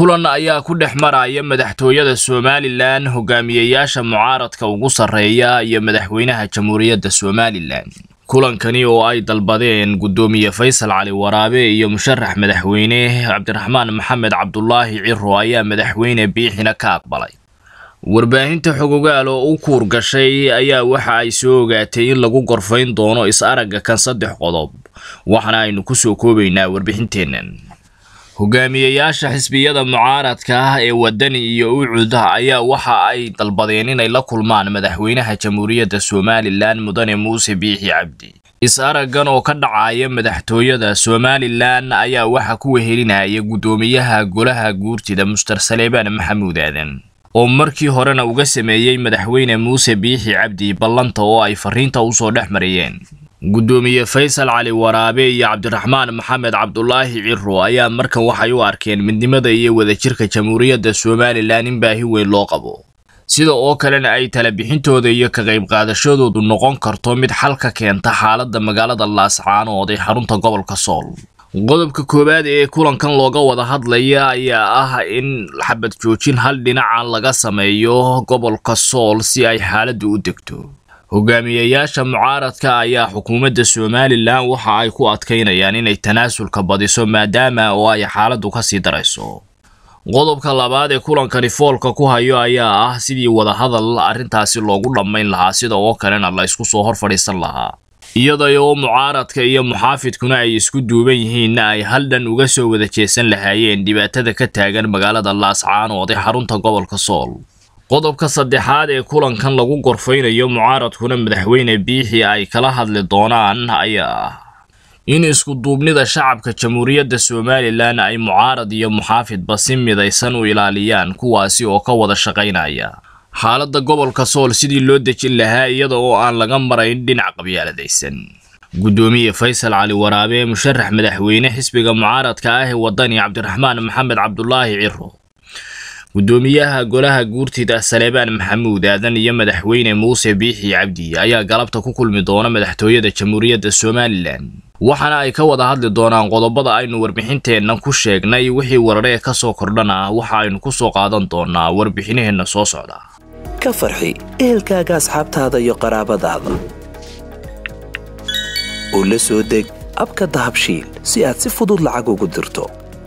kulan ayaa ku dhex maraya madaxtooyada somalilan hogaamiyeyaasha mucaaradka ugu sarreeya iyo madaxweynaha jamhuuriyadda somalilan kulankani oo ay dalbadeen guddoomiye faysal cali waraabe iyo musharax madaxweyne cabdiraxmaan maxamed cabdulaahi ciro ayaa madaxweyne biixina ka aqbalay warbaahinta xogogaal oo u kuur gashay ayaa waxa ay soo ogaatay in lagu gorfayn doono is-aragga kan saddex qodob waxaana aynu ku soo koobaynaa warbixinteennan hogaamiyeyaasha xisbiyada mucaaradka ah ee wadani iyo ucuda ayaa waxa ay dalbadeen inay la kulmaan madaxweynaha jamhuuriyadda somalilan mudane muuse biixi cabdi is-araggan oo ka dhacaya madaxtooyada somalilan ayaa waxa ku wehelinaya guddoomiyaha golaha guurtida muster saleebaan maxamuud aadan oo markii horena uga sameeyey madaxweyne muuse biixi cabdi ballanta oo ay fariinta usoo dhex mariyeen gudoomiye faysal cali waraabe iyo cabdiraxmaan maxamed cabdulaahi ciro ayaa markan waxay u arkeen midnimada iyo wadajirka jamhuuriyadda somalilan in baahi weyn loo qabo sida oo kalena ay talabixintooda iyo ka qayb qaadashadoodu noqon karto mid xal ka keenta xaaladda magaalada laascaanood ee xarunta gobolka sool qodobka koowaad ee kulankan looga wada hadlaya ayaa ah in xabad joojin hal dhinacan laga sameeyo gobolka sool si ay xaaladdu u degto hogaamiyayaasha mucaaradka ayaa xukuumadda somalilan waxa ay ku adkaynayaan inay tanaasulka badiso maadaama oo ay xaaladdu ka sii darayso qodobka labaad ee kulankani foolka ku hayo ayaa ah sidii wadahadal arrintaasi loogu dhammayn lahaa sida oo kalena la isku soo hor fadhiisan lahaa iyada mucaaradka iyo muxaafidkuna ay isku duuban yihiinna ay hal dhan uga soo wada jeesan lahaayeen dhibaatada ka taagan magaalada laascaan ooday xarunta gobolka sool qodobka saddexaad ee kulankan lagu gorfaynayo mucaaradkuna madaxweyne biixii ay kala hadli doonaan ayaa ah in isku duubnida shacabka jamhuuriyadda somalilan ay mucaarad iyo muxaafidba si midaysan u ilaaliyaan kuwaasi oo ka wada shaqaynaya xaaladda gobolka sool sidii loo dejin lahaa iyada oo aan laga marayn dhinac qabyaaladaysan gudoomiye faysal cali waraabe musharax madaxweyne xisbiga mucaaradka ah ee wadani cabdiraxmaan maxamed cabdulaahi ciro gudoomiyaha golaha guurtida saleebaan maxamuud aadan iyo madaxweyne muuse biixi cabdi ayaa galabta ku kulmi doona madaxtooyada jamhuuriyadda somalilan waxaana ay ka wada hadli doonaan qodobada aynu warbixinteenna ku sheegnay wixii wararee ka soo kordhana waxa aynu ku soo qaadan doonaa warbixinaheenna soo socda ka farxi ehelkaaga asxaabtaada iyo qaraabadaada oo la soo deg abka dahabshiil si aad si fudud lacag ugu dirto